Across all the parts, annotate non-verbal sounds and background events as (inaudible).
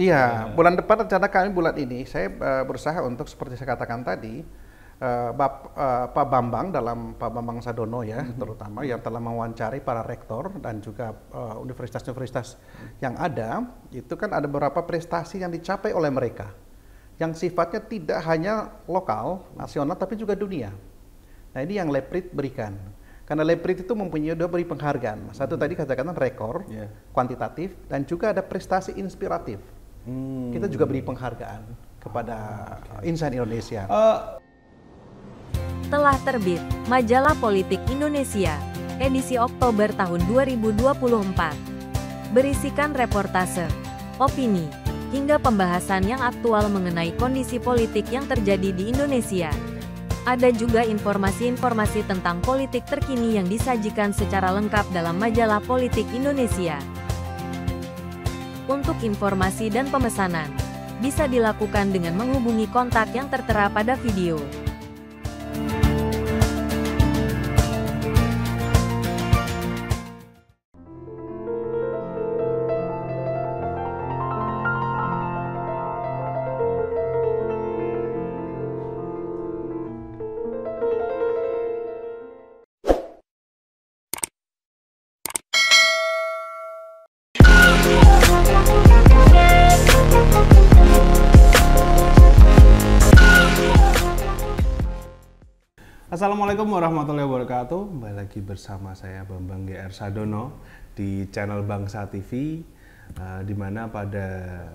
Iya, iya, bulan depan rencana kami bulan ini saya uh, berusaha untuk seperti saya katakan tadi uh, Bap, uh, Pak Bambang dalam Pak Bambang Sadono ya mm -hmm. terutama yang telah mewawancari para rektor dan juga universitas-universitas uh, yang ada itu kan ada beberapa prestasi yang dicapai oleh mereka yang sifatnya tidak hanya lokal, nasional tapi juga dunia. Nah, ini yang Leprit berikan. Karena Leprit itu mempunyai dua beri penghargaan. Satu -hmm. tadi katakan rekor yeah. kuantitatif dan juga ada prestasi inspiratif. Hmm. Kita juga beri penghargaan kepada ah, okay. Insan Indonesia. Uh. Telah terbit Majalah Politik Indonesia, edisi Oktober tahun 2024. Berisikan reportase, opini, hingga pembahasan yang aktual mengenai kondisi politik yang terjadi di Indonesia. Ada juga informasi-informasi tentang politik terkini yang disajikan secara lengkap dalam majalah Politik Indonesia. Untuk informasi dan pemesanan, bisa dilakukan dengan menghubungi kontak yang tertera pada video. Assalamualaikum warahmatullahi wabarakatuh. Kembali lagi bersama saya Bambang GR Sadono di channel Bangsa TV. Uh, eh, dimana pada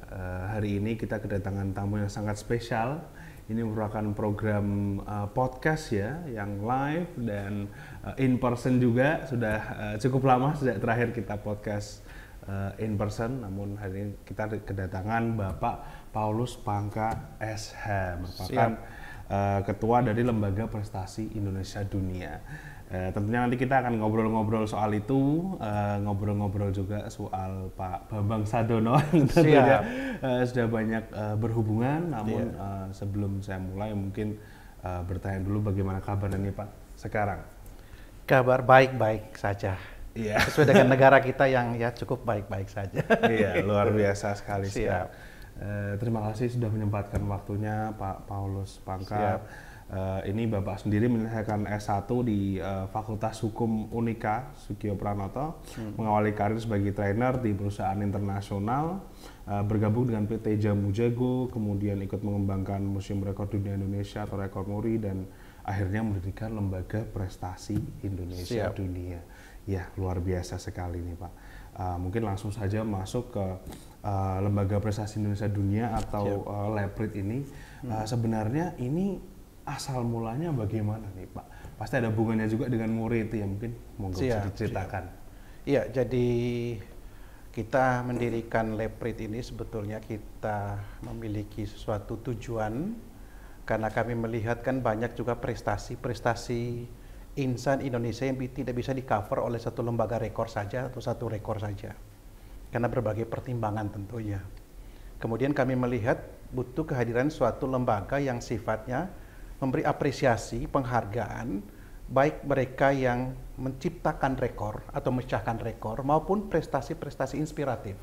uh, hari ini kita kedatangan tamu yang sangat spesial. Ini merupakan program uh, podcast ya, yang live dan uh, in person juga. Sudah uh, cukup lama sejak terakhir kita podcast uh, in person. Namun hari ini kita kedatangan Bapak Paulus Pangka SH merupakan Siap kan Eh, ketua dari Lembaga Prestasi Indonesia Dunia. Uh, tentunya nanti kita akan ngobrol-ngobrol soal itu, ngobrol eh, ngobrol-ngobrol juga soal Pak Bambang Sadono. (laughs) tentunya uh, sudah banyak uh, berhubungan, namun uh, sebelum saya mulai mungkin uh, bertanya dulu bagaimana kabarnya nih Pak sekarang. Kabar baik-baik saja. Yeah. Sesuai dengan (laughs) negara kita yang ya cukup baik-baik saja. Iya, yeah, luar biasa sekali. Siap. Sekarang. Eh, terima kasih sudah menyempatkan waktunya Pak Paulus Pangkat. Eh, ini Bapak sendiri menyelesaikan S1 di eh, Fakultas Hukum Unika Sugio Pranoto, hmm. mengawali karir sebagai trainer di perusahaan internasional, eh, bergabung dengan PT Jamu Jago, kemudian ikut mengembangkan Museum Rekor Dunia Indonesia atau Rekor Muri dan akhirnya mendirikan Lembaga Prestasi Indonesia Siap. Dunia. Ya, luar biasa sekali nih Pak. Uh, mungkin langsung saja masuk ke Eh, lembaga Prestasi Indonesia Dunia atau yep. uh, eh, LEPRIT ini hmm. uh, sebenarnya ini asal mulanya bagaimana nih Pak? Pasti ada hubungannya juga dengan murid ya mungkin monggo bisa diceritakan. Iya, jadi kita mendirikan LEPRIT ini sebetulnya kita memiliki sesuatu tujuan karena kami melihat kan banyak juga prestasi-prestasi insan Indonesia yang tidak bisa di cover oleh satu lembaga rekor saja atau satu rekor saja karena berbagai pertimbangan tentunya. Kemudian kami melihat butuh kehadiran suatu lembaga yang sifatnya memberi apresiasi, penghargaan, baik mereka yang menciptakan rekor atau mecahkan rekor maupun prestasi-prestasi inspiratif.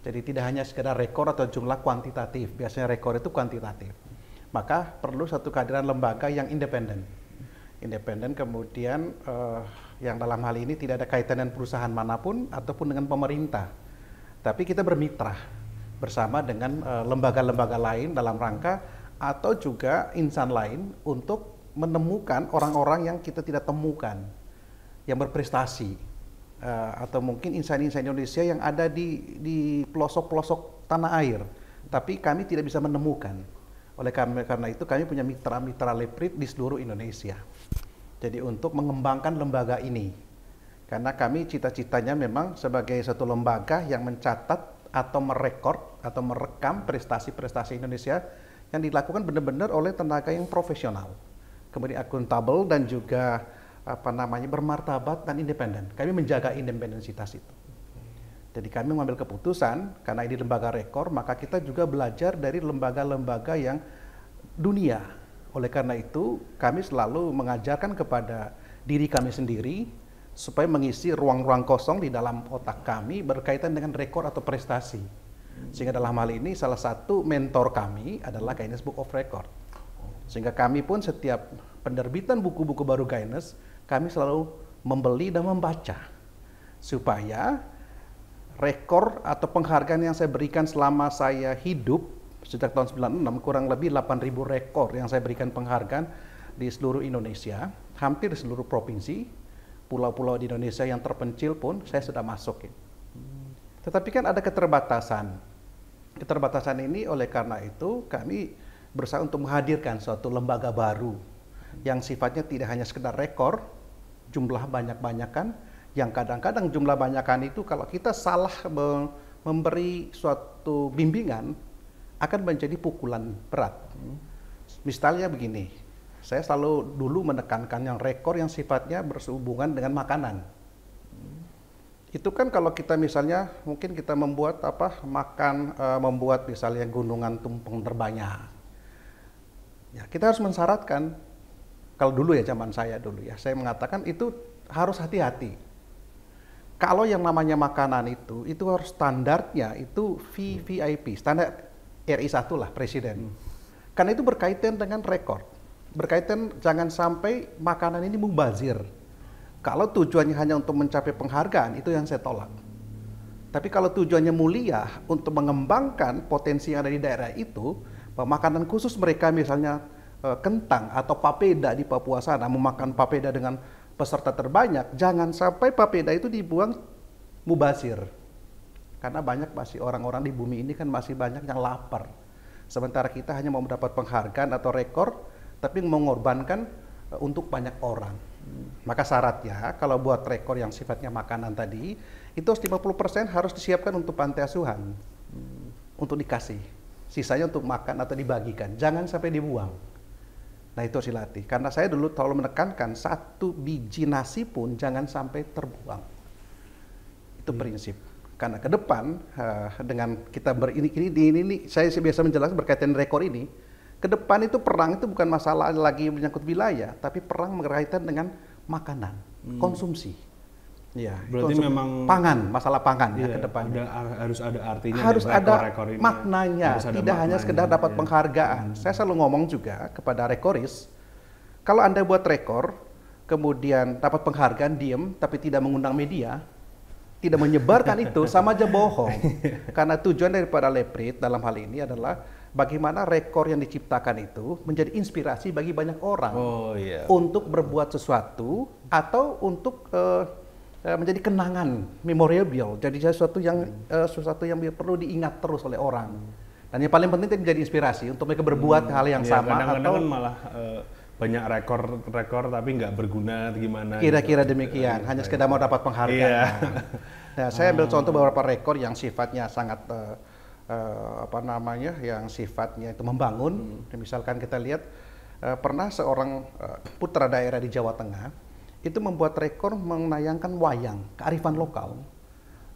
Jadi tidak hanya sekedar rekor atau jumlah kuantitatif, biasanya rekor itu kuantitatif. Maka perlu satu kehadiran lembaga yang independen. Independen kemudian uh, yang dalam hal ini tidak ada kaitan dengan perusahaan manapun ataupun dengan pemerintah tapi kita bermitra bersama dengan eh, lembaga-lembaga lain dalam rangka atau juga insan lain untuk menemukan orang-orang yang kita tidak temukan, yang berprestasi, eh, atau mungkin insan-insan Indonesia yang ada di, di pelosok-pelosok tanah air. Tapi kami tidak bisa menemukan. Oleh kami, karena itu kami punya mitra-mitra leprit di seluruh Indonesia. Jadi untuk mengembangkan lembaga ini karena kami cita-citanya memang sebagai satu lembaga yang mencatat atau merekod atau merekam prestasi-prestasi Indonesia yang dilakukan benar-benar oleh tenaga yang profesional, kemudian akuntabel dan juga apa namanya bermartabat dan independen. Kami menjaga independensitas itu. Jadi kami mengambil keputusan karena ini lembaga rekor, maka kita juga belajar dari lembaga-lembaga yang dunia. Oleh karena itu, kami selalu mengajarkan kepada diri kami sendiri supaya mengisi ruang-ruang kosong di dalam otak kami berkaitan dengan rekor atau prestasi. Sehingga dalam hal ini salah satu mentor kami adalah Guinness Book of Record. Sehingga kami pun setiap penerbitan buku-buku baru Guinness, kami selalu membeli dan membaca. Supaya rekor atau penghargaan yang saya berikan selama saya hidup sejak tahun 96 kurang lebih 8.000 rekor yang saya berikan penghargaan di seluruh Indonesia, hampir seluruh provinsi pulau-pulau di Indonesia yang terpencil pun saya sudah masukin. Tetapi kan ada keterbatasan. Keterbatasan ini oleh karena itu kami berusaha untuk menghadirkan suatu lembaga baru yang sifatnya tidak hanya sekedar rekor jumlah banyak-banyakan yang kadang-kadang jumlah banyakan itu kalau kita salah memberi suatu bimbingan akan menjadi pukulan berat. Misalnya begini, saya selalu dulu menekankan yang rekor yang sifatnya bersehubungan dengan makanan. Itu kan kalau kita misalnya mungkin kita membuat apa makan e, membuat misalnya gunungan tumpeng terbanyak. Ya, kita harus mensyaratkan kalau dulu ya zaman saya dulu ya, saya mengatakan itu harus hati-hati. Kalau yang namanya makanan itu, itu harus standarnya itu VVIP, standar RI1 lah presiden. Karena itu berkaitan dengan rekor berkaitan jangan sampai makanan ini mubazir. Kalau tujuannya hanya untuk mencapai penghargaan, itu yang saya tolak. Tapi kalau tujuannya mulia untuk mengembangkan potensi yang ada di daerah itu, makanan khusus mereka misalnya eh, kentang atau papeda di Papua sana, memakan papeda dengan peserta terbanyak, jangan sampai papeda itu dibuang mubazir. Karena banyak masih orang-orang di bumi ini kan masih banyak yang lapar. Sementara kita hanya mau mendapat penghargaan atau rekor, tapi mengorbankan eh, untuk banyak orang. Maka syaratnya kalau buat rekor yang sifatnya makanan tadi, itu 50% harus disiapkan untuk panti asuhan. Untuk dikasih. Sisanya untuk makan atau dibagikan. Jangan sampai dibuang. Nah itu silati. Karena saya dulu terlalu menekankan satu biji nasi pun jangan sampai terbuang. Itu hmm. prinsip. Karena ke depan eh, dengan kita berini ini, ini, ini, saya biasa menjelaskan berkaitan rekor ini, ke depan itu perang itu bukan masalah lagi menyangkut wilayah, tapi perang berkaitan dengan makanan, hmm. konsumsi. Ya, berarti konsumsi. memang pangan, masalah pangan ya iya, ya ke depan harus ada artinya, harus ya, ada -rekor maknanya, harus ada tidak maknanya, hanya sekedar dapat iya. penghargaan. Hmm. Saya selalu ngomong juga kepada rekoris, kalau Anda buat rekor, kemudian dapat penghargaan diem tapi tidak mengundang media, tidak menyebarkan (laughs) itu sama aja bohong. (laughs) Karena tujuan daripada Leprit dalam hal ini adalah bagaimana rekor yang diciptakan itu menjadi inspirasi bagi banyak orang oh, yeah. untuk berbuat sesuatu atau untuk uh, menjadi kenangan memorable jadi sesuatu yang uh, sesuatu yang perlu diingat terus oleh orang dan yang paling penting itu menjadi inspirasi untuk mereka berbuat hmm, hal yang yeah, sama kadang -kadang atau kan malah uh, banyak rekor-rekor tapi nggak berguna gimana gitu. kira-kira gitu. demikian hanya sekedar mau dapat penghargaan yeah. nah saya ambil ah. contoh beberapa rekor yang sifatnya sangat uh, uh, apa namanya yang sifatnya itu membangun. Hmm. Misalkan kita lihat uh, pernah seorang uh, putra daerah di Jawa Tengah itu membuat rekor menayangkan wayang kearifan lokal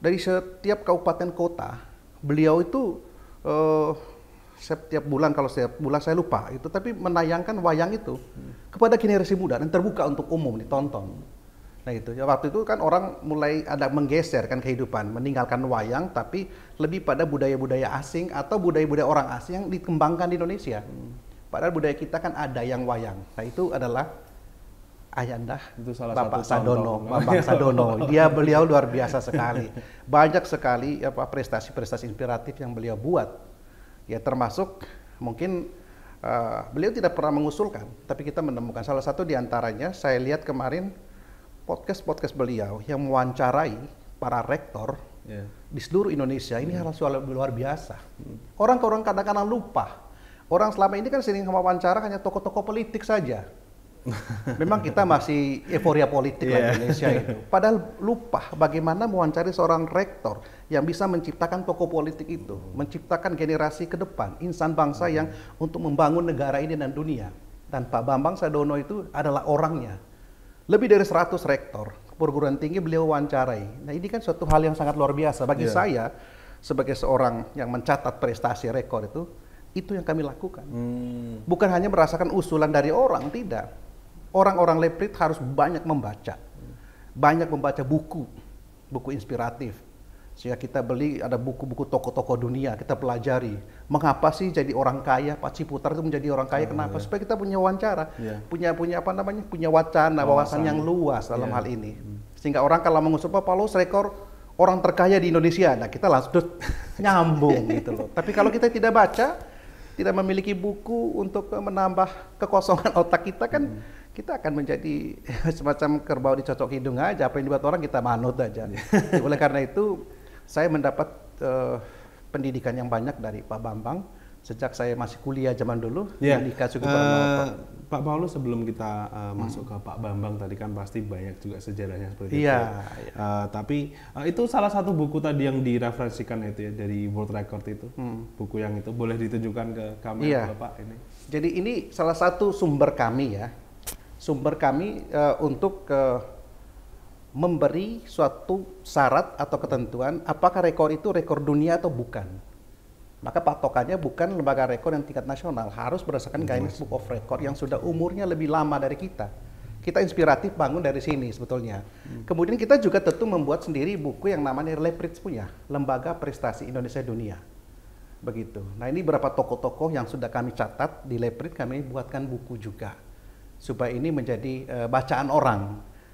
dari setiap kabupaten kota. Beliau itu uh, setiap bulan kalau setiap bulan saya lupa itu tapi menayangkan wayang itu hmm. kepada generasi muda dan terbuka untuk umum ditonton. Nah itu ya waktu itu kan orang mulai ada menggeser kan kehidupan, meninggalkan wayang tapi lebih pada budaya-budaya asing atau budaya-budaya orang asing yang dikembangkan di Indonesia. Hmm. Padahal budaya kita kan ada yang wayang. Nah itu adalah Ayanda itu salah Bapak satu Sadono, contoh. Bapak Sadono. (laughs) Dia beliau luar biasa sekali. Banyak sekali apa prestasi-prestasi inspiratif yang beliau buat. Ya termasuk mungkin uh, beliau tidak pernah mengusulkan, tapi kita menemukan salah satu di antaranya saya lihat kemarin podcast-podcast beliau yang mewawancarai para rektor yeah. di seluruh Indonesia ini yeah. hal soal luar biasa. Orang-orang kadang-kadang lupa. Orang selama ini kan sering wawancara hanya tokoh-tokoh politik saja. (laughs) Memang kita masih euforia politik yeah. Ya. Indonesia itu. Padahal lupa bagaimana mewawancari seorang rektor yang bisa menciptakan tokoh politik itu, menciptakan generasi ke depan, insan bangsa yang untuk membangun negara ini dan dunia. Dan Pak Bambang Sadono itu adalah orangnya. Lebih dari 100 rektor perguruan tinggi beliau wawancarai. Nah ini kan suatu hal yang sangat luar biasa. Bagi yeah. saya, sebagai seorang yang mencatat prestasi rekor itu, itu yang kami lakukan. Hmm. Bukan hanya merasakan usulan dari orang, tidak. Orang-orang leprit harus banyak membaca. Banyak membaca buku, buku inspiratif, sehingga kita beli ada buku-buku toko-toko dunia, kita pelajari. Mengapa sih jadi orang kaya? Pak Ciputar itu menjadi orang kaya oh, kenapa? Iya. Supaya kita punya wawancara, yeah. punya punya apa namanya? punya wacana, oh, wawasan yang luas dalam yeah. hal ini. Hmm. Sehingga orang kalau mengusul Pak Paulus rekor orang terkaya di Indonesia, nah kita langsung (laughs) nyambung gitu loh. Tapi kalau kita tidak baca, tidak memiliki buku untuk menambah kekosongan otak kita kan hmm kita akan menjadi (laughs) semacam kerbau dicocok hidung aja apa yang dibuat orang kita manut aja. Iya. Oleh karena itu saya mendapat uh, pendidikan yang banyak dari Pak Bambang sejak saya masih kuliah zaman dulu yeah. dikasih kepada uh, Pak eh, Paulus sebelum kita uh, masuk ke Pak Bambang tadi kan pasti banyak juga sejarahnya seperti yeah, itu. Yeah. Iya, ya. iya. Uh, tapi uh, itu salah satu buku tadi yang direferensikan itu ya dari World Record itu. Hmm. Buku yang itu boleh ditunjukkan ke kami iya. yeah. Bapak ini. Jadi ini salah satu sumber kami ya. Sumber kami uh, untuk uh, memberi suatu syarat atau ketentuan apakah rekor itu rekor dunia atau bukan. Maka patokannya bukan lembaga rekor yang tingkat nasional, harus berdasarkan Guinness Book of Record yang sudah umurnya lebih lama dari kita. Kita inspiratif bangun dari sini sebetulnya. Hmm. Kemudian kita juga tentu membuat sendiri buku yang namanya Leprits punya, Lembaga Prestasi Indonesia Dunia. Begitu. Nah ini berapa tokoh-tokoh yang sudah kami catat di Leprits, kami buatkan buku juga. Supaya ini menjadi uh, bacaan orang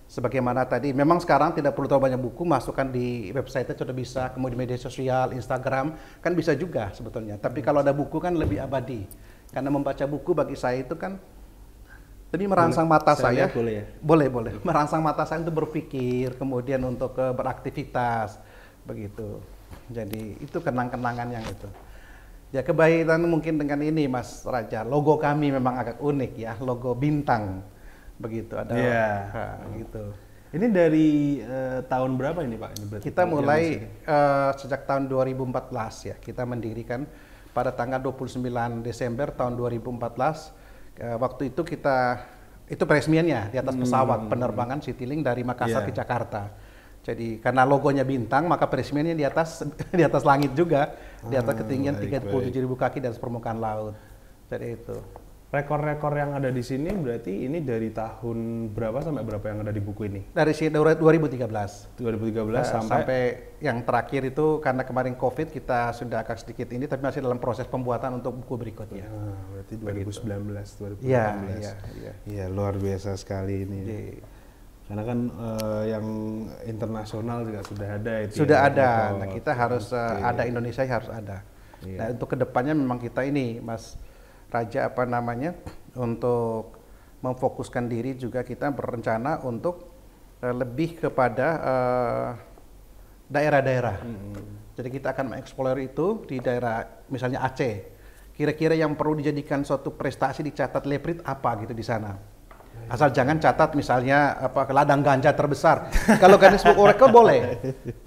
sebagaimana tadi memang sekarang tidak perlu terlalu banyak buku masukkan di website itu sudah bisa kemudian di media sosial Instagram kan bisa juga sebetulnya tapi kalau ada buku kan lebih abadi karena membaca buku bagi saya itu kan tapi merangsang mata saya, saya boleh ya? boleh boleh (laughs) merangsang mata saya untuk berpikir kemudian untuk ke eh, beraktivitas begitu jadi itu kenang-kenangan yang itu ya kebaikan mungkin dengan ini Mas Raja logo kami memang agak unik ya logo bintang begitu ada yeah. nah, gitu ini dari uh, tahun berapa ini Pak? Ini berarti kita mulai uh, sejak tahun 2014 ya. Kita mendirikan pada tanggal 29 Desember tahun 2014. Uh, eh, waktu itu kita itu peresmiannya di atas pesawat hmm. penerbangan Citylink dari Makassar yeah. ke Jakarta. Jadi karena logonya bintang, maka peresmiannya di atas (laughs) di atas langit juga, di atas ah, ketinggian 37.000 kaki dari permukaan laut. Jadi itu rekor-rekor yang ada di sini berarti ini dari tahun berapa sampai berapa yang ada di buku ini? Dari si 2013. 2013 nah, sampai, sampai yang terakhir itu karena kemarin COVID kita sudah agak sedikit ini tapi masih dalam proses pembuatan untuk buku berikutnya. Ah, berarti 2019, 2019. Iya, iya, iya, iya. Ya, luar biasa sekali ini. Jadi, iya. karena kan uh, yang internasional juga sudah ada itu. Ya, sudah ya, ada. Nah, kita harus uh, ada Indonesia harus ada. Iya. Nah, untuk kedepannya memang kita ini, Mas raja apa namanya untuk memfokuskan diri juga kita berencana untuk uh, lebih kepada daerah daerah-daerah. Hmm. Jadi kita akan mengeksplor itu di daerah misalnya Aceh. Kira-kira yang perlu dijadikan suatu prestasi dicatat Leprit apa gitu di sana. Iya, iya. Asal jangan catat misalnya apa ladang ganja terbesar. Kalau Guinness Book Record boleh.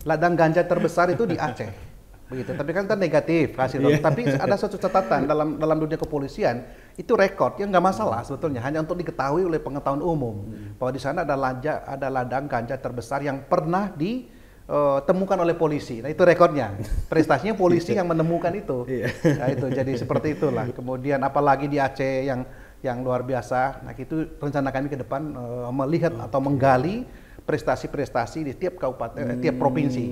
Ladang ganja terbesar itu di Aceh begitu. Tapi kan itu negatif hasil. Yeah. Tapi ada suatu catatan dalam dalam dunia kepolisian itu rekod yang nggak masalah sebetulnya hanya untuk diketahui oleh pengetahuan umum hmm. bahwa di sana ada ada ladang ganja terbesar yang pernah ditemukan eh, oleh polisi. Nah itu rekornya. Prestasinya polisi iya. yang menemukan itu. Iya. Nah itu jadi seperti itulah. Iya. Kemudian apalagi di Aceh yang yang luar biasa. Nah itu rencana kami ke depan eh, melihat atau menggali prestasi-prestasi di tiap kabupaten, eh, hmm. tiap provinsi.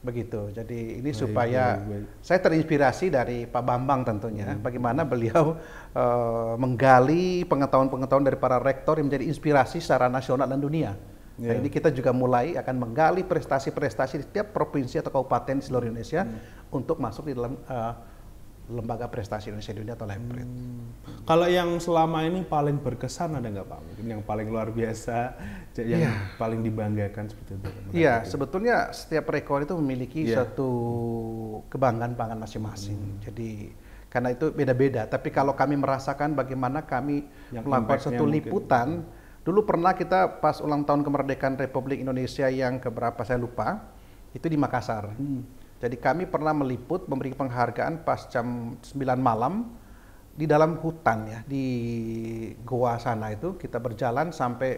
Begitu. Jadi ini baik, supaya baik, baik. saya terinspirasi dari Pak Bambang tentunya, hmm. bagaimana beliau uh, menggali pengetahuan-pengetahuan dari para rektor yang menjadi inspirasi secara nasional dan dunia. Yeah. Jadi ya. kita juga mulai akan menggali prestasi-prestasi di setiap provinsi atau kabupaten di seluruh Indonesia hmm. untuk masuk di dalam uh, Lembaga Prestasi Indonesia di Dunia atau LEPRIT. Hmm. Kalau yang selama ini paling berkesan ada nggak Pak? Mungkin yang paling luar biasa, yang yeah. paling dibanggakan seperti itu. Iya, yeah, sebetulnya setiap rekor itu memiliki yeah. satu kebanggaan pangan masing-masing. Hmm. Jadi karena itu beda-beda. Tapi kalau kami merasakan bagaimana kami yang melakukan satu liputan, mungkin. dulu pernah kita pas ulang tahun kemerdekaan Republik Indonesia yang keberapa saya lupa, itu di Makassar. Hmm jadi kami pernah meliput memberi penghargaan pas jam 9 malam di dalam hutan ya di goa sana itu kita berjalan sampai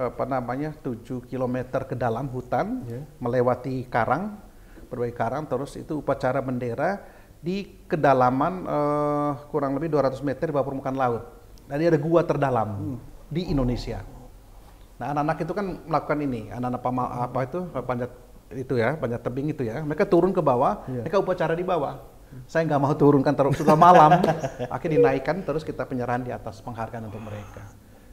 apa namanya 7 km ke dalam hutan yeah. melewati karang berbagai karang terus itu upacara bendera di kedalaman uh, kurang lebih 200 meter di bawah permukaan laut. Jadi ada gua terdalam hmm. di Indonesia. Nah, anak-anak itu kan melakukan ini, anak-anak apa, apa itu panjat itu ya banyak tebing itu ya mereka turun ke bawah yeah. mereka upacara di bawah saya nggak mau turunkan terus sudah malam (laughs) akhirnya dinaikkan terus kita penyerahan di atas penghargaan untuk mereka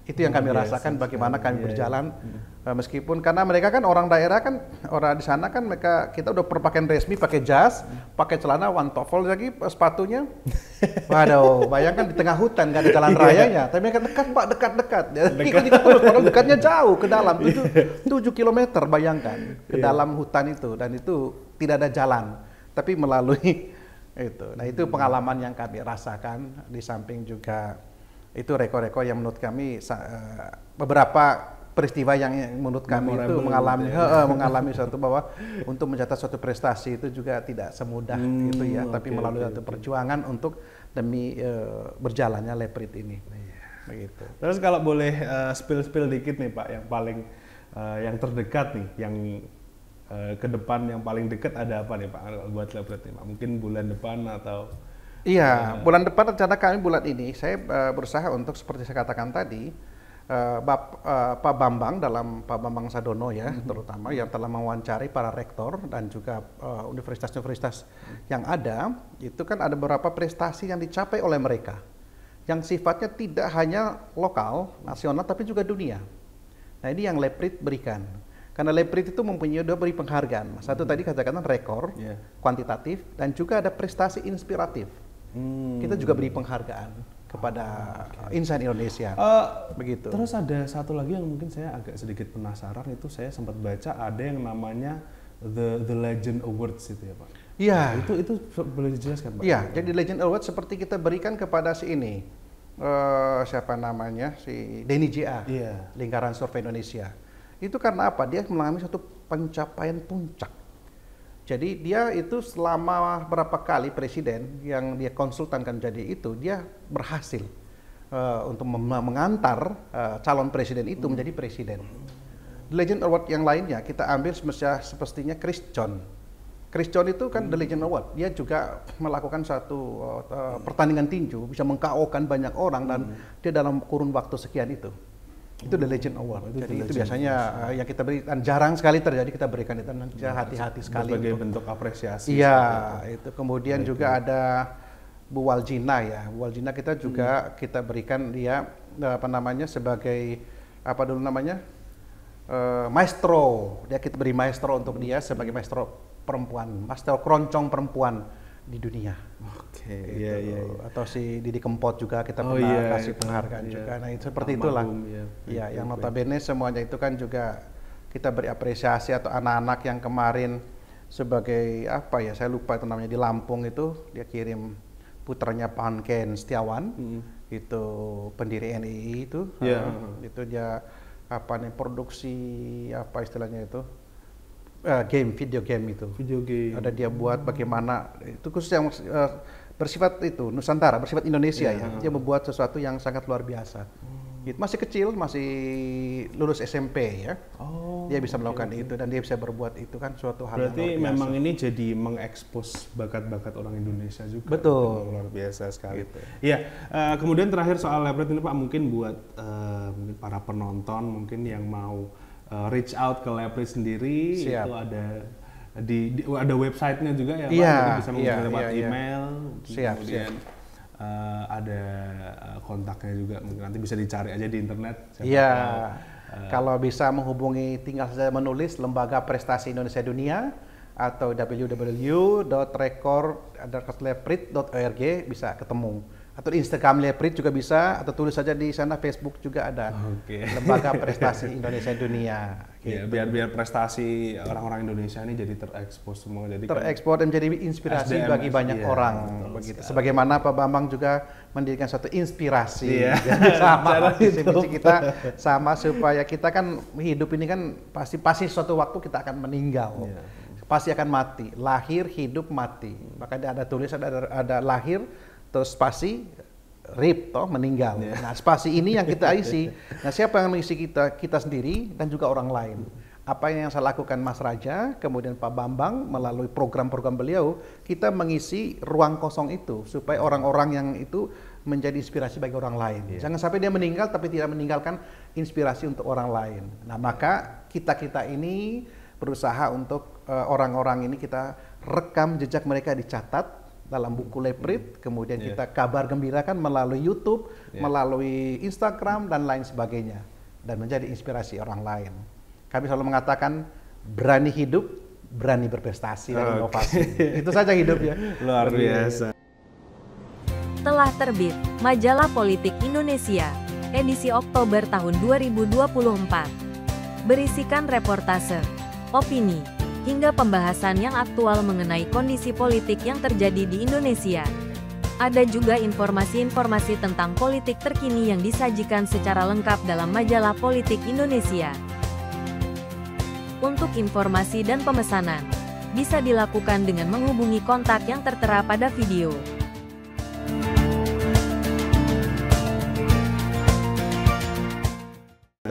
itu yang kami iya, iya, rasakan bagaimana kami berjalan iya, Eh, meskipun karena mereka kan orang daerah kan orang di sana kan mereka kita udah perpakaian resmi pakai jas pakai celana one wantofel lagi eh, sepatunya (laughs) waduh bayangkan di tengah hutan kan di jalan iya. rayanya tapi mereka dekat pak dekat dekat kita kita terus kalau dekatnya (laughs) jauh ke dalam itu 7 iya. km bayangkan ke iya. dalam hutan itu dan itu tidak ada jalan tapi melalui (laughs) itu nah itu pengalaman yang kami rasakan di samping juga itu rekor-rekor yang menurut kami eh, beberapa peristiwa yang menurut kami Memorable itu mengalami gitu ya. he, (laughs) mengalami suatu bahwa untuk mencatat suatu prestasi itu juga tidak semudah hmm, itu ya, okay, tapi melalui okay, satu okay. perjuangan untuk demi uh, berjalannya Leprit ini. yeah. Begitu. Terus kalau boleh uh, eh, spill spill dikit nih Pak, yang paling uh, yang terdekat nih, yang uh, ke depan yang paling dekat ada apa nih Pak buat Leprit nih Pak? Mungkin bulan depan atau Iya, uh, bulan depan rencana kami bulan ini saya uh, berusaha untuk seperti saya katakan tadi uh, Bap, uh, Pak Bambang dalam Pak Bambang Sadono ya mm-hmm. terutama yang telah mewawancari para rektor dan juga universitas eh, universitas-universitas mm-hmm. yang ada itu kan ada beberapa prestasi yang dicapai oleh mereka yang sifatnya tidak hanya lokal, nasional tapi juga dunia. Nah ini yang Leprit berikan. Karena Leprit itu mempunyai dua beri penghargaan. Satu hmm. tadi katakan rekor, yeah. kuantitatif, dan juga ada prestasi inspiratif. Hmm. Kita juga beri penghargaan kepada ah, okay. Insan Indonesia. Uh, Begitu. Terus ada satu lagi yang mungkin saya agak sedikit penasaran itu saya sempat baca ada yang namanya the the Legend Awards itu ya Pak. Iya. Nah, itu itu boleh dijelaskan Pak? Iya. Jadi Legend Awards seperti kita berikan kepada si ini uh, siapa namanya si Denny JA. Iya. Lingkaran Survei Indonesia. Itu karena apa? Dia mengalami satu pencapaian puncak jadi dia itu selama berapa kali presiden yang dia konsultankan jadi itu dia berhasil uh, untuk mengantar uh, calon presiden itu hmm. menjadi presiden. The Legend Award yang lainnya kita ambil sepertinya Chris John. Chris John itu kan hmm. The Legend Award, dia juga melakukan satu uh, pertandingan tinju, bisa mengkaokan banyak orang dan hmm. dia dalam kurun waktu sekian itu itu the legend award. Itu, Jadi itu biasanya uh, yang kita berikan jarang sekali terjadi kita berikan itu nanti hati-hati sekali. Sebagai untuk, bentuk apresiasi. Iya, itu. itu. Kemudian Baik, juga ya. ada Bu Waljina ya. Bu Waljina kita juga hmm. kita berikan dia eh, apa namanya sebagai apa dulu namanya? Uh, maestro. Dia kita beri maestro untuk dia sebagai maestro perempuan, maestro keroncong perempuan di dunia. Oke. Okay, gitu. Iya, iya, iya. Atau si Didi Kempot juga kita oh, pernah iya, kasih penghargaan iya. juga. Nah, itu seperti Almarhum, itulah. Iya, yeah, yeah, yang notabene semuanya itu kan juga kita beri apresiasi atau anak-anak yang kemarin sebagai apa ya, saya lupa itu namanya di Lampung itu dia kirim putranya Panken Setiawan. Mm. Itu pendiri NII itu. Yeah. Uh, itu dia apa nih produksi apa istilahnya itu? uh, game video game itu video game ada dia buat bagaimana itu khusus yang uh, bersifat itu Nusantara bersifat Indonesia yeah. ya dia membuat sesuatu yang sangat luar biasa hmm. gitu. masih kecil masih lulus SMP ya oh, dia bisa melakukan okay. itu dan dia bisa berbuat itu kan suatu hal berarti yang luar biasa. memang ini jadi mengekspos bakat-bakat orang Indonesia juga betul itu luar biasa sekali gitu. ya uh, kemudian terakhir soal Labret ini Pak mungkin buat uh, para penonton mungkin yang mau uh, reach out ke Lepre sendiri Siap. itu ada di, di ada websitenya juga ya yeah, Pak, iya, bisa menghubungi yeah, lewat yeah, iya. email, yeah. Siap, kemudian siap. Uh, ada uh, kontaknya juga mungkin nanti bisa dicari aja di internet. Iya. Yeah. Uh, Kalau bisa menghubungi tinggal saja menulis Lembaga Prestasi Indonesia Dunia atau www.rekor.org bisa ketemu atau di Instagram Leprit juga bisa atau tulis saja di sana Facebook juga ada okay. lembaga (laughs) prestasi Indonesia dunia iya, gitu. ya, biar biar prestasi orang-orang Indonesia ini jadi terekspos semua jadi kan terekspos dan menjadi inspirasi SDMS, bagi banyak ya, orang begitu sebagaimana Pak Bambang juga mendirikan suatu inspirasi iya. (laughs) sama (laughs) misi kita sama supaya kita kan hidup ini kan pasti pasti suatu waktu kita akan meninggal iya. pasti akan mati lahir hidup mati maka ada tulis ada ada lahir terus spasi rip toh meninggal. Yeah. Nah, spasi ini yang kita isi. (laughs) Nah, siapa yang mengisi kita? Kita sendiri dan juga orang lain. Apa yang saya lakukan Mas Raja, kemudian Pak Bambang melalui program-program beliau, kita mengisi ruang kosong itu supaya orang-orang yang itu menjadi inspirasi bagi orang lain. Yeah. Jangan sampai dia meninggal tapi tidak meninggalkan inspirasi untuk orang lain. Nah, maka kita-kita ini berusaha untuk eh, orang-orang uh, orang -orang ini kita rekam jejak mereka dicatat dalam buku Leprit, kemudian yeah. kita kabar gembira kan melalui YouTube, yeah. melalui Instagram dan lain sebagainya dan menjadi inspirasi orang lain. Kami selalu mengatakan berani hidup, berani berprestasi dan okay. inovasi. Itu saja hidup ya. (laughs) Luar biasa. Telah terbit Majalah Politik Indonesia edisi Oktober tahun 2024. Berisikan reportase, opini, hingga pembahasan yang aktual mengenai kondisi politik yang terjadi di Indonesia. Ada juga informasi-informasi tentang politik terkini yang disajikan secara lengkap dalam majalah Politik Indonesia. Untuk informasi dan pemesanan, bisa dilakukan dengan menghubungi kontak yang tertera pada video.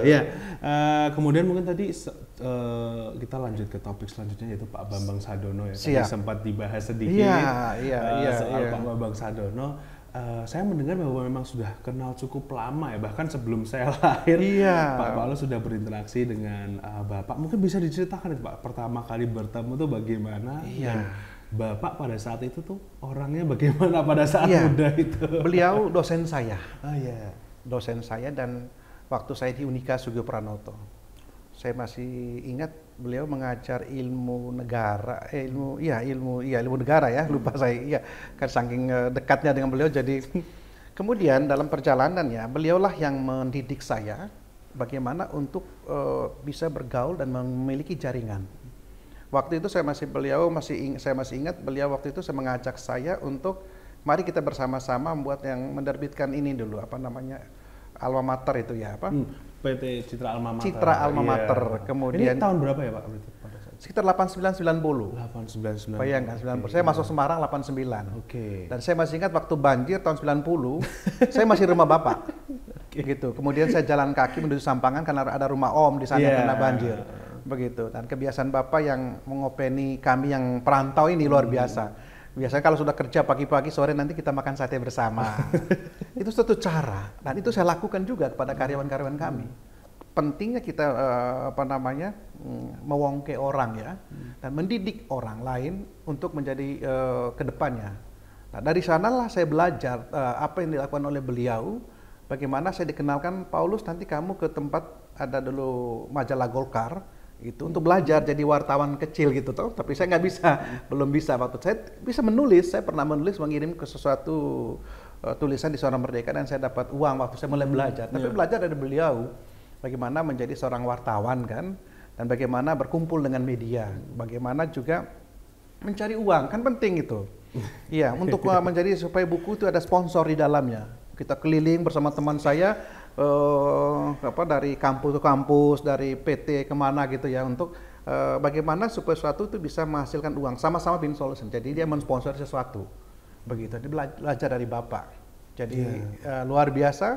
Ya, Eh, kemudian mungkin tadi uh, kita lanjut ke topik selanjutnya yaitu Pak Bambang Sadono ya. Siap. Tadi sempat dibahas sedikit iya, iya, uh, iya, soal iya. Pak Bambang Sadono. Uh, saya mendengar bahwa memang sudah kenal cukup lama ya bahkan sebelum saya (laughs) lahir iya. Pak Paulo sudah berinteraksi dengan uh, Bapak mungkin bisa diceritakan Pak pertama kali bertemu tuh bagaimana iya. Bapak pada saat itu tuh orangnya bagaimana pada saat iya. muda itu beliau (laughs) dosen saya oh, iya. dosen saya dan waktu saya di Unika Sugio Pranoto. Saya masih ingat beliau mengajar ilmu negara, eh, ilmu iya ilmu iya ilmu negara ya, hmm. lupa saya. Iya, kan saking eh, dekatnya dengan beliau jadi (laughs) kemudian dalam perjalanannya beliaulah yang mendidik saya bagaimana untuk uh, bisa bergaul dan memiliki jaringan. Waktu itu saya masih beliau masih ing, saya masih ingat beliau waktu itu saya mengajak saya untuk mari kita bersama-sama membuat yang menerbitkan ini dulu apa namanya alma mater itu ya apa? Hmm, PT Citra Alma Mater. Citra Alma iya. Mater. Iya. Kemudian Ini tahun berapa ya Pak Sekitar Sekitar 8990. 8990. Bayangkan 90. Okay. Saya masuk Semarang 89. Oke. Okay. Dan saya masih ingat waktu banjir tahun 90, (laughs) saya masih rumah Bapak. okay. Gitu. Kemudian saya jalan kaki menuju Sampangan karena ada rumah Om di sana yeah. karena banjir. Begitu. Dan kebiasaan Bapak yang mengopeni kami yang perantau ini luar hmm. biasa Biasanya kalau sudah kerja pagi-pagi sore nanti kita makan sate bersama. (laughs) itu satu cara dan itu saya lakukan juga kepada karyawan-karyawan kami. Pentingnya kita eh, apa namanya mm, mewongke orang ya hmm. dan mendidik orang lain untuk menjadi uh, eh, kedepannya. Nah dari sanalah saya belajar uh, apa yang dilakukan oleh beliau. Bagaimana saya dikenalkan Paulus nanti kamu ke tempat ada dulu majalah Golkar itu untuk belajar jadi wartawan kecil gitu toh tapi saya nggak bisa (laughs) belum bisa waktu saya bisa menulis saya pernah menulis mengirim ke sesuatu uh, tulisan di seorang merdeka dan saya dapat uang waktu saya mulai belajar tapi yeah. belajar dari beliau bagaimana menjadi seorang wartawan kan dan bagaimana berkumpul dengan media bagaimana juga mencari uang kan penting itu (laughs) iya untuk eh, menjadi supaya buku itu ada sponsor di dalamnya kita keliling bersama teman saya uh, apa dari kampus ke kampus, dari PT kemana gitu ya untuk uh, bagaimana supaya sesuatu itu bisa menghasilkan uang sama-sama bin solution. Jadi dia mensponsor sesuatu begitu. Dia belajar dari bapak. Jadi yeah. Iya. uh, luar biasa.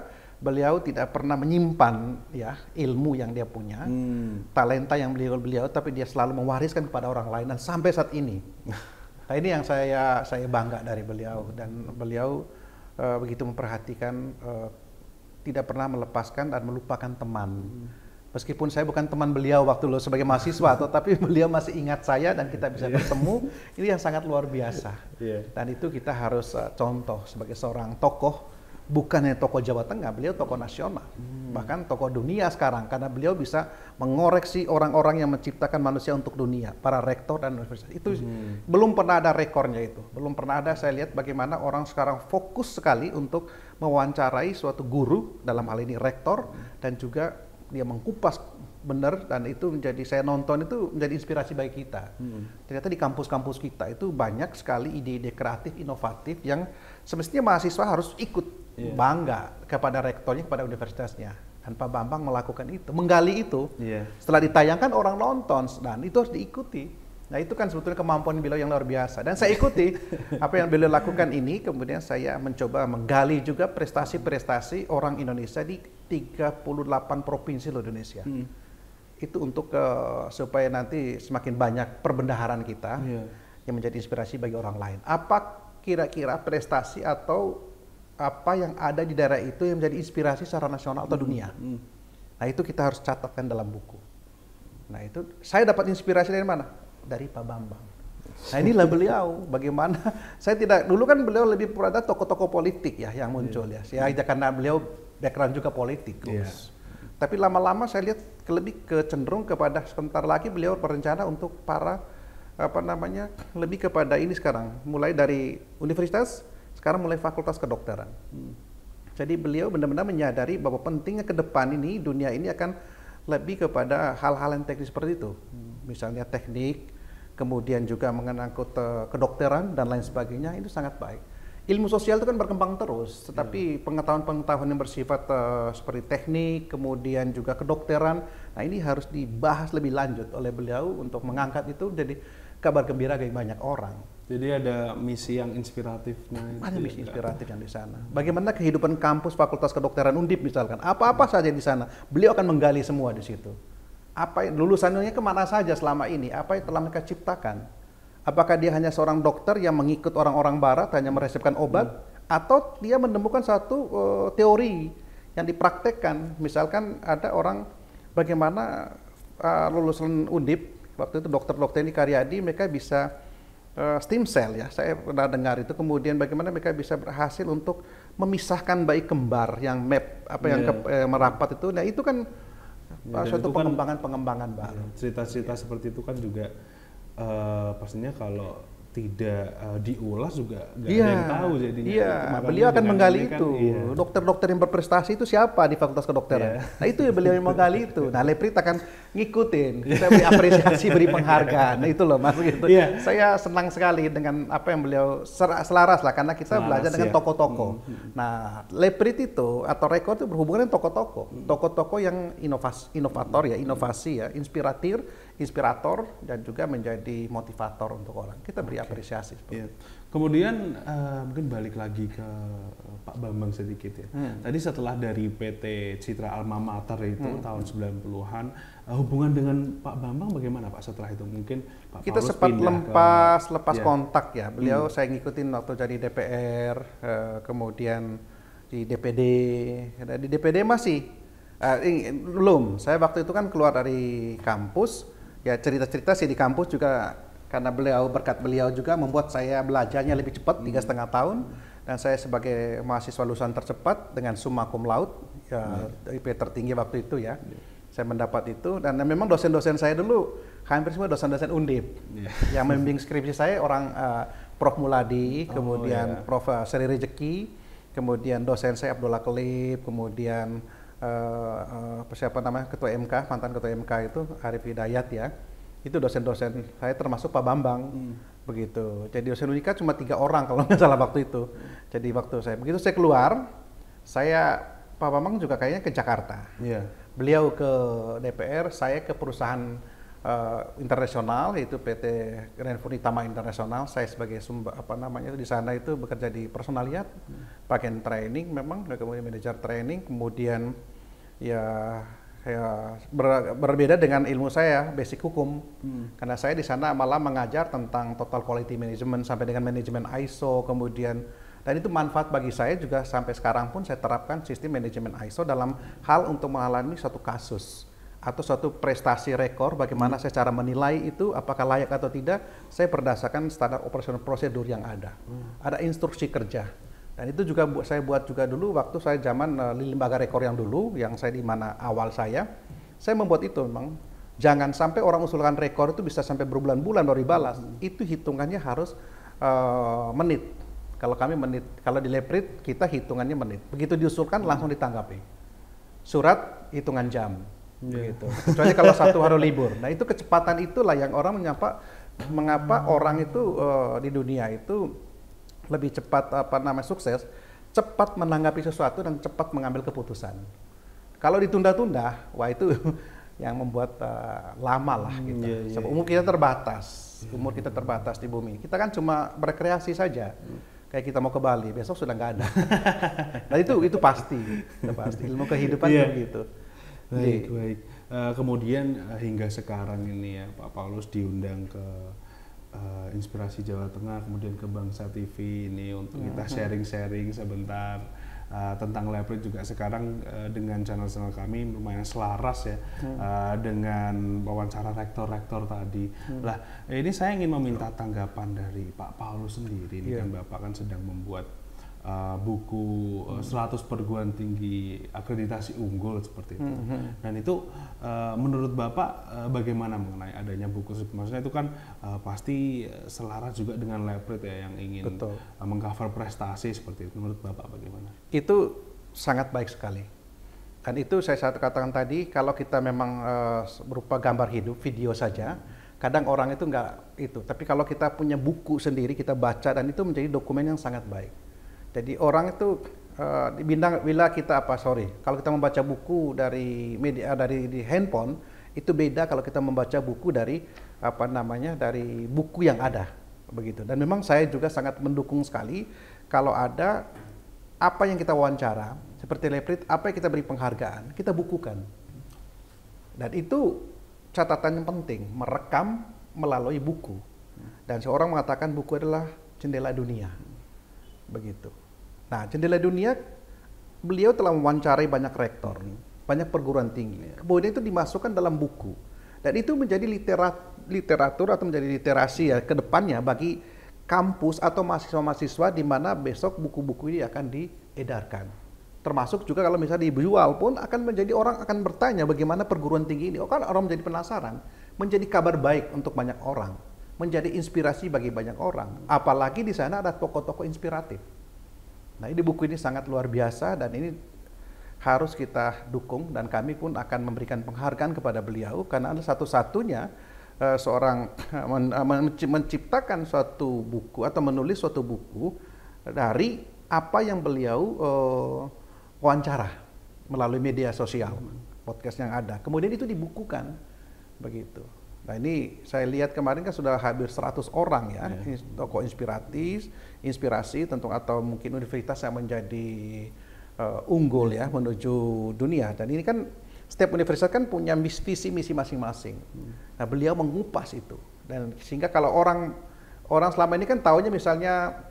Beliau tidak pernah menyimpan ya ilmu yang dia punya, hmm. talenta yang beliau beliau, tapi dia selalu mewariskan kepada orang lain dan sampai saat ini. (laughs) nah ini yang saya saya bangga dari beliau dan beliau uh, begitu memperhatikan uh, tidak pernah melepaskan dan melupakan teman. Meskipun saya bukan teman beliau waktu lo sebagai mahasiswa, (laughs) tapi beliau masih ingat saya dan kita bisa bertemu, iya. ini yang sangat luar biasa. Iya. Dan itu kita harus eh, contoh sebagai seorang tokoh, bukan yang tokoh Jawa Tengah, beliau tokoh nasional, hmm. bahkan tokoh dunia sekarang, karena beliau bisa mengoreksi orang-orang yang menciptakan manusia untuk dunia, para rektor dan universitas. Itu hmm. belum pernah ada rekornya itu, belum pernah ada saya lihat bagaimana orang sekarang fokus sekali untuk mewawancarai suatu guru dalam hal ini rektor dan juga dia mengkupas benar dan itu menjadi saya nonton itu menjadi inspirasi bagi kita. Hmm. Ternyata di kampus-kampus kita itu banyak sekali ide-ide kreatif, inovatif yang semestinya mahasiswa harus ikut yeah. bangga kepada rektornya, kepada universitasnya. Dan Pak Bambang melakukan itu, menggali itu. Yeah. Setelah ditayangkan orang nonton dan itu harus diikuti. Nah itu kan sebetulnya kemampuan beliau yang luar biasa. Dan saya ikuti (laughs) apa yang beliau lakukan ini, kemudian saya mencoba menggali juga prestasi-prestasi orang Indonesia di 38 provinsi loh Indonesia. Hmm. Itu untuk uh, supaya nanti semakin banyak perbendaharaan kita yeah. yang menjadi inspirasi bagi orang lain. Apa kira-kira prestasi atau apa yang ada di daerah itu yang menjadi inspirasi secara nasional atau hmm. dunia? Hmm. Nah itu kita harus catatkan dalam buku. Nah itu saya dapat inspirasi dari mana? dari Pak Bambang. Nah inilah beliau, bagaimana (laughs) saya tidak dulu kan beliau lebih berada tokoh-tokoh politik ya yang muncul yeah. ya. Ya karena beliau background juga politik. Yeah. Tapi lama-lama saya lihat lebih kecenderung kepada sebentar lagi beliau berencana untuk para apa namanya lebih kepada ini sekarang mulai dari universitas sekarang mulai fakultas kedokteran. Hmm. Jadi beliau benar-benar menyadari bahwa pentingnya ke depan ini dunia ini akan lebih kepada hal-hal yang teknis seperti itu. Hmm. Misalnya teknik kemudian juga mengenang kedokteran dan lain sebagainya itu sangat baik. Ilmu sosial itu kan berkembang terus, tetapi iya. pengetahuan-pengetahuan yang bersifat uh, seperti teknik, kemudian juga kedokteran, nah ini harus dibahas lebih lanjut oleh beliau untuk mengangkat itu jadi kabar gembira bagi banyak orang. Jadi ada misi yang inspiratif. Nah, ada ya, misi inspiratif yang di sana. Bagaimana kehidupan kampus Fakultas Kedokteran Undip misalkan, apa-apa saja di sana, beliau akan menggali semua di situ apa lulusannya kemana saja selama ini, apa yang telah mereka ciptakan. Apakah dia hanya seorang dokter yang mengikut orang-orang barat, hanya meresepkan obat, hmm. atau dia menemukan satu uh, teori yang dipraktekkan. Misalkan ada orang bagaimana uh, lulusan undip, waktu itu dokter-dokter ini karyadi, mereka bisa uh, stem cell ya, saya pernah dengar itu. Kemudian bagaimana mereka bisa berhasil untuk memisahkan bayi kembar yang map, apa yeah. yang iya. ke, eh, merapat itu. Nah itu kan Iya, dan suatu kan pengembangan-pengembangan baru. Iya, cerita-cerita seperti itu kan juga uh, pastinya kalau tidak uh, diulas juga nggak yeah. ada yang tahu jadinya. Iya, beliau akan menggali itu. Iya. Dokter-dokter yang berprestasi itu siapa di Fakultas Kedokteran? Yeah. Nah itu ya beliau yang menggali itu. Nah Leprit akan ngikutin, kita beri apresiasi, beri penghargaan. Nah itu loh mas gitu. Yeah. Saya senang sekali dengan apa yang beliau selaras lah karena kita selaras, belajar dengan toko-toko. Yeah. Toko -toko. Hmm, hmm, hmm. Nah Leprit itu atau rekor itu berhubungan dengan toko-toko hmm. toko-toko yang inovas inovator ya, inovasi ya, inspiratif inspirator dan juga menjadi motivator untuk orang. Kita beri okay. apresiasi. Yeah. Kemudian uh, mungkin balik lagi ke eh, Pak Bambang sedikit ya. Hmm. Tadi setelah dari PT Citra Alma Mater itu hmm. tahun 90-an, uh, eh, hubungan dengan Pak Bambang bagaimana Pak setelah itu? Mungkin Pak Kita Paulus sempat lepas ke, lepas yeah. kontak ya. Beliau hmm. saya ngikutin waktu jadi DPR, uh, kemudian di DPD. Nah, di DPD masih Uh, belum, saya waktu itu kan keluar dari kampus, ya cerita-cerita sih di kampus juga karena beliau berkat beliau juga membuat saya belajarnya lebih cepat tiga hmm. setengah tahun dan saya sebagai mahasiswa lulusan tercepat dengan summa cum laude ya, hmm. IP tertinggi waktu itu ya hmm. saya mendapat itu dan memang dosen-dosen saya dulu hampir semua dosen-dosen undip yeah. yang membimbing skripsi saya orang uh, Prof Muladi oh, kemudian yeah. Prof Seri Rejeki kemudian dosen saya Abdullah Kelip kemudian uh, eh, uh, eh, siapa namanya ketua MK mantan ketua MK itu Arif Hidayat ya itu dosen-dosen saya termasuk Pak Bambang hmm. begitu jadi dosen unika cuma tiga orang kalau (laughs) nggak salah waktu itu jadi waktu saya begitu saya keluar saya Pak Bambang juga kayaknya ke Jakarta yeah. beliau ke DPR saya ke perusahaan uh, internasional yaitu PT Renfuni Tama Internasional. Saya sebagai sumber apa namanya di sana itu bekerja di personaliat, hmm. bagian training memang, kemudian manajer training, kemudian ya ya ber, berbeda dengan ilmu saya basic hukum hmm. karena saya di sana malah mengajar tentang total quality management sampai dengan manajemen ISO kemudian dan itu manfaat bagi saya juga sampai sekarang pun saya terapkan sistem manajemen ISO dalam hal untuk mengalami suatu kasus atau suatu prestasi rekor, bagaimana hmm. saya cara menilai itu apakah layak atau tidak, saya berdasarkan standar operasional prosedur yang ada. Hmm. Ada instruksi kerja. Dan itu juga bu saya buat juga dulu waktu saya zaman uh, lembaga rekor yang dulu, yang saya di mana awal saya, saya membuat itu memang. Jangan sampai orang usulkan rekor itu bisa sampai berbulan-bulan baru dibalas. Hmm. Itu hitungannya harus uh, menit. Kalau kami menit, kalau di Leprit kita hitungannya menit. Begitu diusulkan hmm. langsung ditanggapi. Surat hitungan jam yeah. gitu. Kecuali kalau satu hari libur. Nah itu kecepatan itulah yang orang menyapa mengapa hmm. orang itu uh, di dunia itu lebih cepat apa namanya sukses, cepat menanggapi sesuatu dan cepat mengambil keputusan. Kalau ditunda-tunda, wah itu (laughs) yang membuat uh, lama lah Hmm, Yeah, iya, iya, yeah, umur kita terbatas, yeah. Hmm. umur kita terbatas di bumi. Kita kan cuma berkreasi saja. Hmm. Kayak kita mau ke Bali, besok sudah nggak ada. (laughs) nah itu itu pasti, itu pasti. Ilmu kehidupan yeah. begitu baik Jadi, baik uh, kemudian uh, hingga sekarang ini ya Pak Paulus diundang ke uh, Inspirasi Jawa Tengah kemudian ke Bangsa TV ini untuk ya. kita sharing-sharing sebentar uh, tentang leverage juga sekarang uh, dengan channel-channel kami lumayan selaras ya hmm. uh, dengan wawancara rektor-rektor tadi. Hmm. Lah ini saya ingin meminta ya. tanggapan dari Pak Paulus sendiri. Ini yeah. kan Bapak kan sedang membuat uh, buku uh, 100 hmm. perguruan tinggi akreditasi unggul seperti itu. Hmm, -hmm. Dan itu uh, menurut Bapak uh, bagaimana mengenai adanya buku maksudnya itu kan uh, pasti selaras juga dengan Leprit ya yang ingin Uh, mengcover prestasi seperti itu. Menurut Bapak bagaimana? Itu sangat baik sekali. Kan itu saya katakan tadi kalau kita memang uh, berupa gambar hidup, video saja, kadang orang itu enggak itu. Tapi kalau kita punya buku sendiri kita baca dan itu menjadi dokumen yang sangat baik jadi orang itu uh, eh, bila, bila kita apa sorry, kalau kita membaca buku dari media eh, dari di handphone itu beda kalau kita membaca buku dari apa namanya dari buku yang ada begitu. Dan memang saya juga sangat mendukung sekali kalau ada apa yang kita wawancara seperti leprit apa yang kita beri penghargaan kita bukukan. Dan itu catatan yang penting merekam melalui buku. Dan seorang mengatakan buku adalah jendela dunia begitu. Nah, jendela dunia beliau telah mewawancarai banyak rektor, banyak perguruan tinggi. Iya. Kemudian itu dimasukkan dalam buku. Dan itu menjadi literat, literatur atau menjadi literasi ya ke depannya bagi kampus atau mahasiswa-mahasiswa di mana besok buku-buku ini akan diedarkan. Termasuk juga kalau misalnya dijual pun akan menjadi orang akan bertanya bagaimana perguruan tinggi ini. Oh kan orang menjadi penasaran, menjadi kabar baik untuk banyak orang, menjadi inspirasi bagi banyak orang. Apalagi di sana ada tokoh-tokoh inspiratif Nah ini buku ini sangat luar biasa dan ini harus kita dukung dan kami pun akan memberikan penghargaan kepada beliau karena ada satu-satunya uh, seorang (laughs) men menciptakan suatu buku atau menulis suatu buku dari apa yang beliau uh, wawancara melalui media sosial podcast yang ada kemudian itu dibukukan begitu Nah ini saya lihat kemarin kan sudah hampir 100 orang ya, yeah. toko inspiratif, inspirasi tentu atau mungkin universitas yang menjadi uh, unggul ya menuju dunia. Dan ini kan setiap universitas kan punya visi misi masing-masing. Hmm. Nah beliau mengupas itu dan sehingga kalau orang orang selama ini kan tahunya misalnya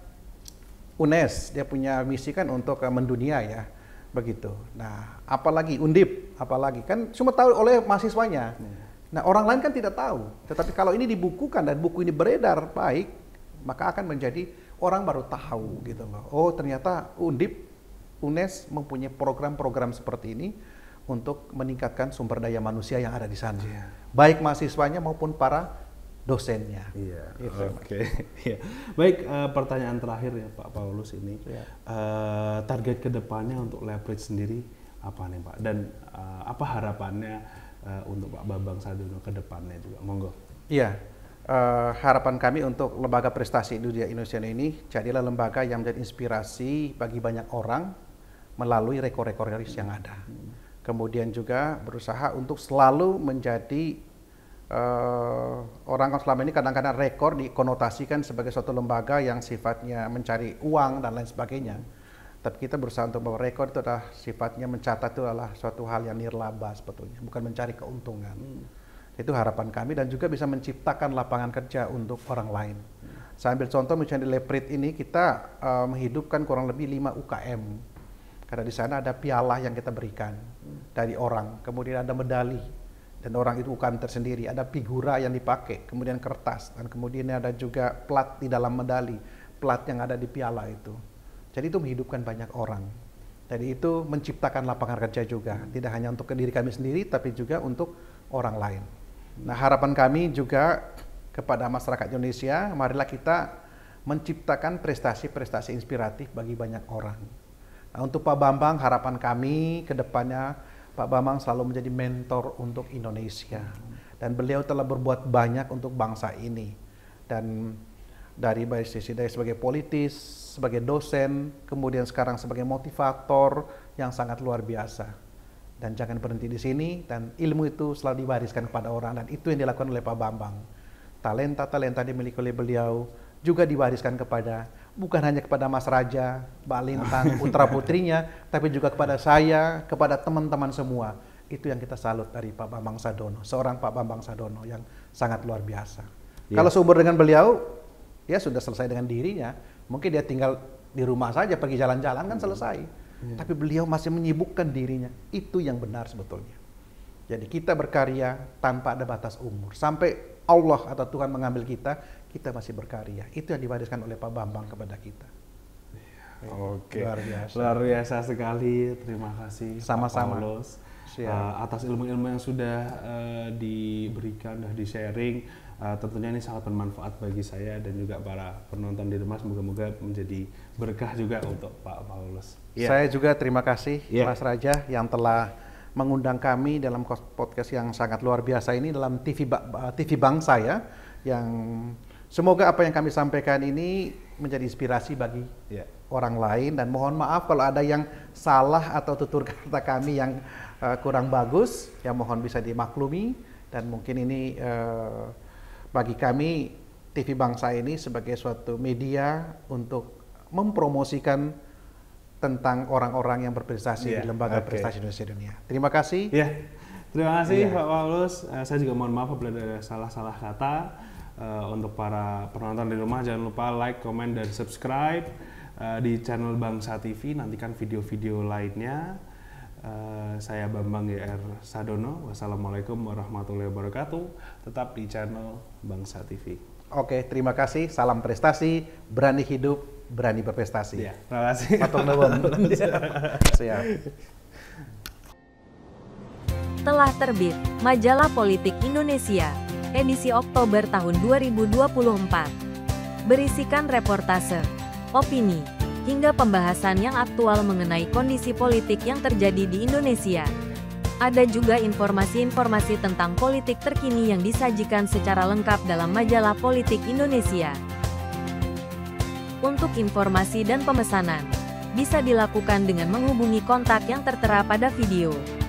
UNES dia punya misi kan untuk mendunia ya begitu. Nah apalagi Undip apalagi kan cuma tahu oleh mahasiswanya. Hmm Nah orang lain kan tidak tahu, tetapi kalau ini dibukukan dan buku ini beredar baik, maka akan menjadi orang baru tahu gitu loh. Oh ternyata Undip, UNES mempunyai program-program seperti ini untuk meningkatkan sumber daya manusia yang ada di sana, yeah. baik mahasiswanya maupun para dosennya. Iya. Gitu. Oke. Okay. (laughs) Iya. yeah. Baik, uh, pertanyaan terakhir ya Pak Paulus ini. Yeah. Iya. Uh, target kedepannya untuk leverage sendiri apa nih Pak? Dan uh, apa harapannya? Eh, untuk Pak Bambang Sadono ke depannya juga. Monggo. Iya. Uh, harapan kami untuk lembaga prestasi dunia Indonesia ini jadilah lembaga yang menjadi inspirasi bagi banyak orang melalui rekor-rekor yang ada. Kemudian juga berusaha untuk selalu menjadi uh, orang selama ini kadang-kadang rekor dikonotasikan sebagai suatu lembaga yang sifatnya mencari uang dan lain sebagainya tapi kita berusaha untuk bahwa rekor itu adalah sifatnya mencatat itu adalah suatu hal yang nirlaba sebetulnya, bukan mencari keuntungan. Hmm. Itu harapan kami dan juga bisa menciptakan lapangan kerja untuk orang lain. Hmm. Saya ambil contoh misalnya di Leprit ini kita uh, menghidupkan kurang lebih 5 UKM. Karena di sana ada piala yang kita berikan hmm. dari orang, kemudian ada medali dan orang itu bukan tersendiri, ada figura yang dipakai, kemudian kertas dan kemudian ada juga plat di dalam medali, plat yang ada di piala itu. Jadi itu menghidupkan banyak orang. Jadi itu menciptakan lapangan kerja juga, tidak hanya untuk diri kami sendiri, tapi juga untuk orang lain. Nah harapan kami juga kepada masyarakat Indonesia, marilah kita menciptakan prestasi-prestasi inspiratif bagi banyak orang. Nah, untuk Pak Bambang, harapan kami ke depannya Pak Bambang selalu menjadi mentor untuk Indonesia. Dan beliau telah berbuat banyak untuk bangsa ini. Dan dari sisi dari sebagai politis, sebagai dosen, kemudian sekarang sebagai motivator yang sangat luar biasa. Dan jangan berhenti di sini, dan ilmu itu selalu diwariskan kepada orang, dan itu yang dilakukan oleh Pak Bambang. Talenta-talenta dimiliki oleh beliau juga diwariskan kepada, bukan hanya kepada Mas Raja, Mbak Lintang, (laughs) putra-putrinya, tapi juga kepada saya, kepada teman-teman semua. Itu yang kita salut dari Pak Bambang Sadono, seorang Pak Bambang Sadono yang sangat luar biasa. Yeah. Kalau seumur dengan beliau, ya sudah selesai dengan dirinya Mungkin dia tinggal di rumah saja pergi jalan-jalan kan selesai. Hmm. Tapi beliau masih menyibukkan dirinya. Itu yang benar sebetulnya. Jadi kita berkarya tanpa ada batas umur. Sampai Allah atau Tuhan mengambil kita, kita masih berkarya. Itu yang diwariskan oleh Pak Bambang kepada kita. Iya. Oke. Luar biasa. Luar biasa sekali. Terima kasih. Sama-sama. Uh, atas ilmu-ilmu yang sudah uh, diberikan, sudah di-sharing Uh, tentunya ini sangat bermanfaat bagi saya dan juga para penonton di rumah. Semoga-moga menjadi berkah juga untuk Pak Paulus. Yeah. Saya juga terima kasih yeah. Mas Raja yang telah mengundang kami dalam podcast yang sangat luar biasa ini dalam TV ba TV Bangsa ya. Yang semoga apa yang kami sampaikan ini menjadi inspirasi bagi yeah. orang lain dan mohon maaf kalau ada yang salah atau tutur kata kami yang uh, kurang bagus, ya mohon bisa dimaklumi dan mungkin ini uh, bagi kami TV Bangsa ini sebagai suatu media untuk mempromosikan tentang orang-orang yang berprestasi yeah, di iya, Lembaga okay. Prestasi Indonesia Dunia. Terima kasih. Yeah. Terima kasih yeah. Pak Paulus. Uh, saya juga mohon maaf apabila ada salah-salah kata. Uh, untuk para penonton di rumah jangan lupa like, comment, dan subscribe uh, di channel Bangsa TV. Nantikan video-video lainnya. Eh, saya Bambang YR Sadono. Wassalamualaikum warahmatullahi wabarakatuh. Tetap di channel Bangsa TV. Oke, terima kasih. Salam prestasi, berani hidup, berani berprestasi. Ya, terima kasih. Matur nuwun. (laughs) Siap. Telah terbit Majalah Politik Indonesia, edisi Oktober tahun 2024. Berisikan reportase, opini, hingga pembahasan yang aktual mengenai kondisi politik yang terjadi di Indonesia. Ada juga informasi-informasi tentang politik terkini yang disajikan secara lengkap dalam majalah Politik Indonesia. Untuk informasi dan pemesanan, bisa dilakukan dengan menghubungi kontak yang tertera pada video.